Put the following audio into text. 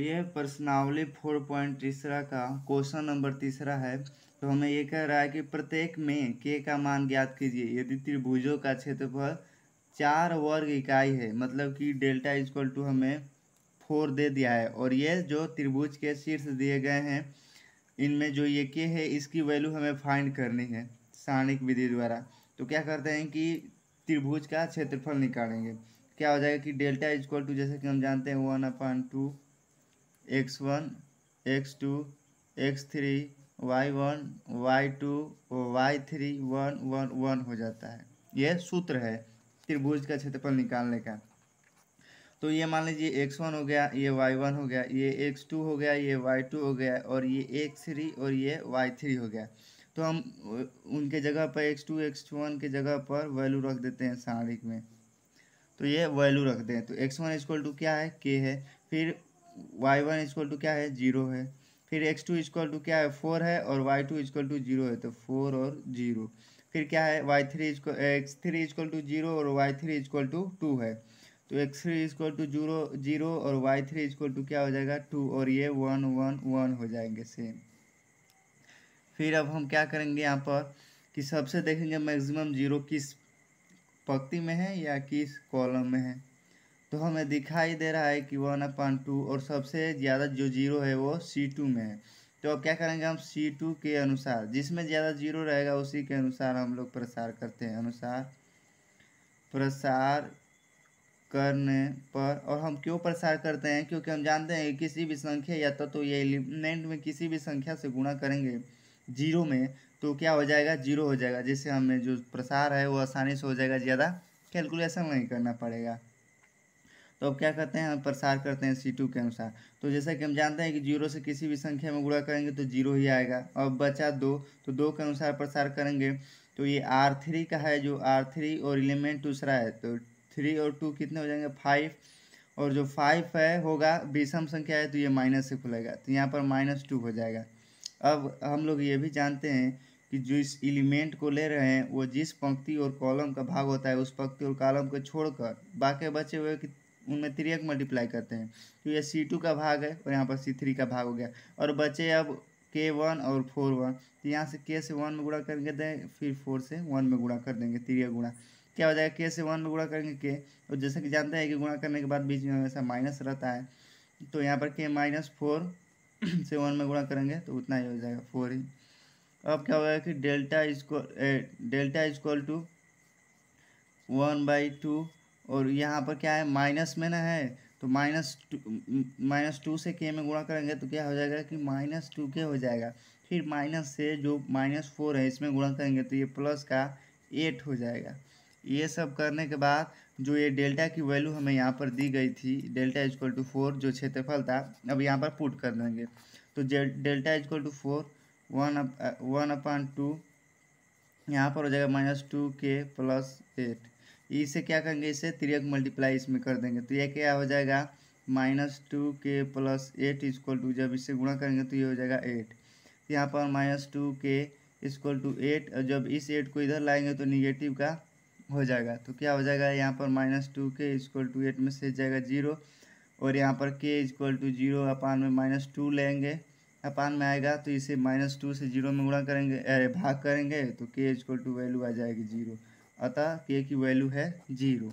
ये प्रश्नावली four point तीसरा का क्वेश्चन नंबर तीसरा है तो हमें ये कह रहा है कि प्रत्येक में के का मान ज्ञात कीजिए यदि त्रिभुजों का क्षेत्रफल चार वर्ग इकाई है मतलब कि डेल्टा इजक्वल टू हमें फोर दे दिया है और ये जो त्रिभुज के शीर्ष दिए गए हैं इनमें जो ये के है इसकी वैल्यू हमें फाइंड करनी है सारणिक विधि द्वारा तो क्या करते हैं कि त्रिभुज का क्षेत्रफल निकालेंगे क्या हो जाएगा कि डेल्टा इजक्वल टू जैसे कि हम जानते हैं one upon two x one x two x three y one y two y three one one one हो जाता है यह सूत्र है त्रिभुज का क्षेत्रफल निकालने का तो ये मान लीजिए एक्स वन हो गया ये वाई वन हो गया ये एक्स टू हो गया ये वाई टू हो गया और ये एक्स थ्री और ये वाई थ्री हो गया तो हम उनके जगह पर एक्स टू एक्स वन के जगह पर वैल्यू रख देते हैं सारणिक में तो ये वैल्यू रख दें तो एक्स वन इजक्वल टू क्या है के है फिर वाई वन इजक्वल टू क्या है जीरो है फिर एक्स टू इजक्वल टू क्या है फोर है और y two equal to zero है तो फोर और जीरो फिर क्या है y three x three equal to zero और y three equal to two है तो x three equal to zero zero और वाई थ्री इजक्वल टू क्या हो जाएगा टू और ये वन वन वन हो जाएंगे सेम फिर अब हम क्या करेंगे यहाँ पर कि सबसे देखेंगे मैक्सिमम जीरो किस पक्ति में है या किस कॉलम में है तो हमें दिखाई दे रहा है कि वन अपॉन टू और सबसे ज़्यादा जो जीरो है वो सी टू में है तो अब क्या करेंगे हम सी टू के अनुसार जिसमें ज़्यादा जीरो रहेगा उसी के अनुसार हम लोग प्रसार करते हैं अनुसार प्रसार करने पर और हम क्यों प्रसार करते हैं क्योंकि हम जानते हैं कि किसी भी संख्या या तत्व तो या एलिमेंट में किसी भी संख्या से गुणा करेंगे जीरो में तो क्या हो जाएगा जीरो हो जाएगा जिससे हमें जो प्रसार है वो आसानी से हो जाएगा ज़्यादा कैलकुलेशन नहीं करना पड़ेगा तो अब क्या करते हैं हम प्रसार करते हैं सी टू के अनुसार तो जैसा कि हम जानते हैं कि जीरो से किसी भी संख्या में गुणा करेंगे तो जीरो ही आएगा और बचा दो तो दो के अनुसार प्रसार करेंगे तो ये आर थ्री का है जो आर थ्री और एलिमेंट दूसरा है तो थ्री और टू कितने हो जाएंगे फाइव और जो फाइव है होगा विषम संख्या है तो ये माइनस से खुलेगा तो यहाँ पर माइनस टू हो जाएगा अब हम लोग ये भी जानते हैं कि जो इस एलिमेंट को ले रहे हैं वो जिस पंक्ति और कॉलम का भाग होता है उस पंक्ति और कॉलम को छोड़कर बाकी बचे हुए उनमें त्रियक मल्टीप्लाई करते हैं तो ये सी टू का भाग है और यहाँ पर सी थ्री का भाग हो गया और बचे अब के वन और फोर वन तो यहाँ से के से वन में गुणा करके दें फिर फोर से वन में गुणा कर देंगे तिरक गुणा क्या हो जाएगा के से वन में गुणा करेंगे के और जैसा कि जानते हैं कि गुणा करने के बाद बीच में हमेशा माइनस रहता है तो यहाँ पर के माइनस फोर से वन में गुणा करेंगे तो उतना ही हो जाएगा फोर ही अब क्या होगा कि डेल्टा इसको delta equal to one by two और यहाँ पर क्या है माइनस में ना है तो माइनस टू माइनस टू से के में गुणा करेंगे तो क्या हो जाएगा कि माइनस टू के हो जाएगा फिर माइनस से जो माइनस फोर है इसमें गुणा करेंगे तो ये प्लस का एट हो जाएगा ये सब करने के बाद जो ये डेल्टा की वैल्यू हमें यहाँ पर दी गई थी डेल्टा इजक्ल टू फोर जो क्षेत्रफल था अब यहाँ पर पुट कर देंगे तो delta equal to four one up one upon two यहाँ पर हो जाएगा minus two k plus eight इसे क्या करेंगे इसे त्रियक मल्टीप्लाई इसमें कर देंगे तो यह क्या हो जाएगा minus two k plus eight equal to जब इससे गुणा करेंगे तो ये हो जाएगा एट तो यहाँ पर minus two k equal to eight और जब इस एट को इधर लाएंगे तो निगेटिव का हो जाएगा तो क्या हो जाएगा यहाँ पर minus two k equal to eight में से जाएगा जीरो और यहाँ पर के इजक्वल टू जीरो अपान में माइनस टू लेंगे अपान में आएगा तो इसे माइनस टू से जीरो में गुणा करेंगे भाग करेंगे तो के इजक्वल टू वैल्यू आ जाएगी जीरो अतः के की वैल्यू है जीरो